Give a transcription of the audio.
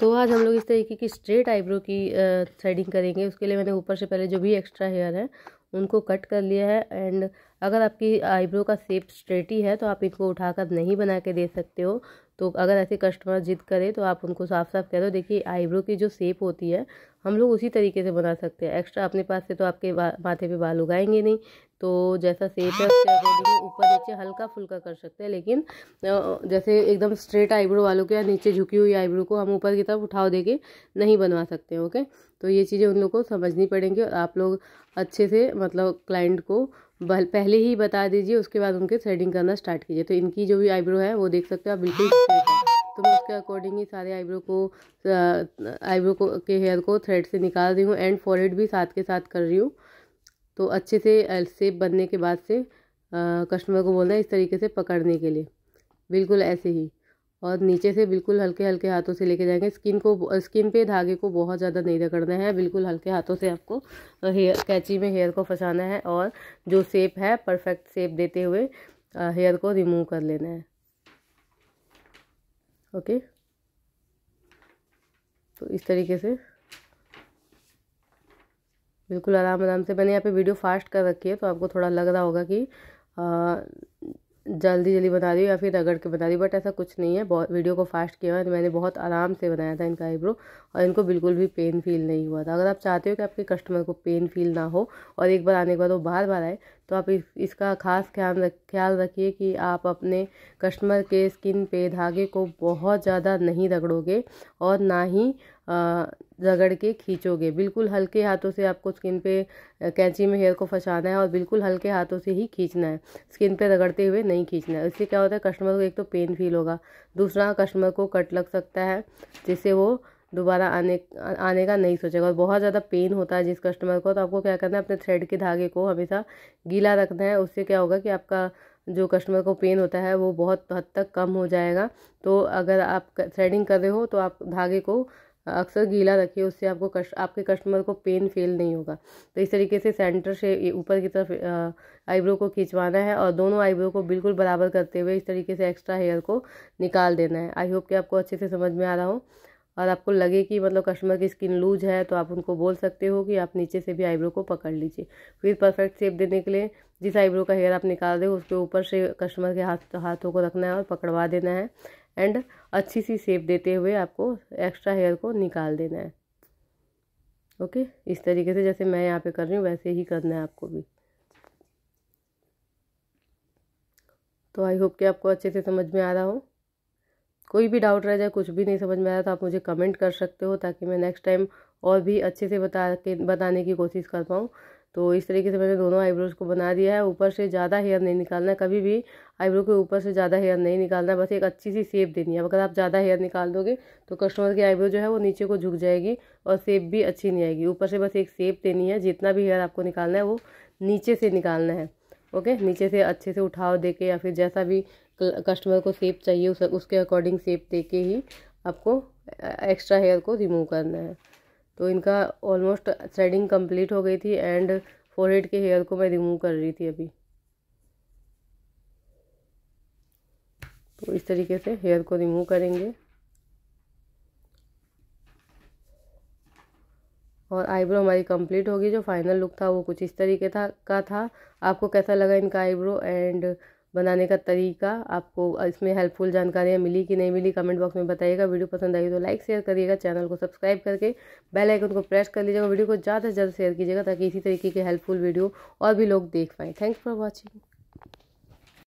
तो आज हम लोग इस तरीके की स्ट्रेट आईब्रो की थ्रेडिंग करेंगे उसके लिए मैंने ऊपर से पहले जो भी एक्स्ट्रा हेयर है उनको कट कर लिया है एंड अगर आपकी आईब्रो का शेप स्ट्रेट ही है तो आप इनको उठाकर नहीं बना के दे सकते हो तो अगर ऐसे कस्टमर जिद करे तो आप उनको साफ साफ कह दो देखिए आईब्रो की जो शेप होती है हम लोग उसी तरीके से बना सकते हैं एक्स्ट्रा अपने पास से तो आपके माथे पे बाल उगाएंगे नहीं तो जैसा सेप है उसके अकॉर्डिंग ऊपर नीचे हल्का फुल्का कर सकते हैं लेकिन जैसे एकदम स्ट्रेट आईब्रो वालों के या नीचे झुकी हुई आईब्रो को हम ऊपर की तरफ उठाव दे के नहीं बनवा सकते ओके तो ये चीज़ें उन लोग को समझनी पड़ेंगी और आप लोग अच्छे से मतलब क्लाइंट को पहले ही बता दीजिए उसके बाद उनके थ्रेडिंग करना स्टार्ट कीजिए तो इनकी जो भी आईब्रो है वो देख सकते हो आप बिल्कुल तो मैं उसके अकॉर्डिंग ही सारे आईब्रो को आईब्रो को के हेयर को थ्रेड से निकाल रही हूँ एंड फॉरहेड भी साथ के साथ कर रही हूँ तो अच्छे से सेप बनने के बाद से कस्टमर को बोलना है इस तरीके से पकड़ने के लिए बिल्कुल ऐसे ही और नीचे से बिल्कुल हल्के हल्के हाथों से लेके जाएंगे स्किन को स्किन पे धागे को बहुत ज़्यादा नहीं रगड़ना है बिल्कुल हल्के हाथों से आपको हेयर कैची में हेयर को फंसाना है और जो सेप है परफेक्ट सेप देते हुए हेयर को रिमूव कर लेना है ओके तो इस तरीके से बिल्कुल आराम आराम से मैंने यहाँ पे वीडियो फास्ट कर रखी है तो आपको थोड़ा लग रहा होगा कि जल्दी जल्दी बना रही हूँ या फिर रगड़ के बना रही बट ऐसा कुछ नहीं है बहुत वीडियो को फास्ट किया हुआ है मैंने बहुत आराम से बनाया था इनका आईब्रो और इनको बिल्कुल भी पेन फील नहीं हुआ था अगर आप चाहते हो कि आपके कस्टमर को पेन फील ना हो और एक बार आने के बाद वो बार बार आए तो आप इस, इसका ख़ास ख्याल रख ख्याल रखिए कि आप अपने कस्टमर के स्किन पे धागे को बहुत ज़्यादा नहीं रगड़ोगे और ना ही रगड़ के खींचोगे बिल्कुल हल्के हाथों से आपको स्किन पे कैंची में हेयर को फंसाना है और बिल्कुल हल्के हाथों से ही खींचना है स्किन पे रगड़ते हुए नहीं खींचना है इससे क्या होता है कस्टमर को एक तो पेन फील होगा दूसरा कस्टमर को कट लग सकता है जिससे वो दोबारा आने आने का नहीं सोचेगा और बहुत ज़्यादा पेन होता है जिस कस्टमर को तो आपको क्या करना है अपने थ्रेड के धागे को हमेशा गीला रखना है उससे क्या होगा कि आपका जो कस्टमर को पेन होता है वो बहुत हद तक कम हो जाएगा तो अगर आप थ्रेडिंग कर रहे हो तो आप धागे को अक्सर गीला रखिए उससे आपको कस्ट, आपके कस्टमर को पेन फील नहीं होगा तो इस तरीके से सेंटर से ऊपर की तरफ आईब्रो को खींचवाना है और दोनों आईब्रो को बिल्कुल बराबर करते हुए इस तरीके से एक्स्ट्रा हेयर को निकाल देना है आई होप कि आपको अच्छे से समझ में आ रहा हो और आपको लगे कि मतलब कस्टमर की स्किन लूज है तो आप उनको बोल सकते हो कि आप नीचे से भी आईब्रो को पकड़ लीजिए फिर परफेक्ट शेप देने के लिए जिस आईब्रो का हेयर आप निकाल रहे हो उसके ऊपर से कस्टमर के हाथ हाथों को रखना है और पकड़वा देना है एंड अच्छी सी शेप देते हुए आपको एक्स्ट्रा हेयर को निकाल देना है ओके okay? इस तरीके से जैसे मैं यहाँ पे कर रही हूँ वैसे ही करना है आपको भी तो आई होप कि आपको अच्छे से समझ में आ रहा हो कोई भी डाउट रह जाए कुछ भी नहीं समझ में आया तो आप मुझे कमेंट कर सकते हो ताकि मैं नेक्स्ट टाइम और भी अच्छे से बता के बताने की कोशिश कर पाऊँ तो इस तरीके से मैंने दोनों आईब्रोज को बना दिया है ऊपर से ज़्यादा हेयर नहीं निकालना कभी भी आईब्रो के ऊपर से ज़्यादा हेयर नहीं निकालना बस एक अच्छी सी सेप देनी है अगर आप ज़्यादा हेयर निकाल दोगे तो कस्टमर की आईब्रो जो है वो नीचे को झुक जाएगी और सेप भी अच्छी नहीं आएगी ऊपर से बस एक सेप देनी है जितना भी हेयर आपको निकालना है वो नीचे से निकालना है ओके नीचे से अच्छे से उठाओ दे के या फिर जैसा भी कस्टमर को सेप चाहिए उस, उसके अकॉर्डिंग सेप दे के ही आपको एक्स्ट्रा हेयर को रिमूव करना है तो इनका ऑलमोस्ट थ्रेडिंग कंप्लीट हो गई थी एंड फोरहेड के हेयर को मैं रिमूव कर रही थी अभी तो इस तरीके से हेयर को रिमूव करेंगे और आईब्रो हमारी कंप्लीट होगी जो फाइनल लुक था वो कुछ इस तरीके था का था आपको कैसा लगा इनका आईब्रो एंड बनाने का तरीका आपको इसमें हेल्पफुल जानकारियाँ मिली कि नहीं मिली कमेंट बॉक्स में बताइएगा वीडियो पसंद आई तो लाइक शेयर करिएगा चैनल को सब्सक्राइब करके बेल आइकन को प्रेस कर लीजिएगा वीडियो को ज़्यादा से ज़्यादा शेयर कीजिएगा ताकि इसी तरीके के हेल्पफुल वीडियो और भी लोग देख पाएँ थैंक्स फॉर वॉचिंग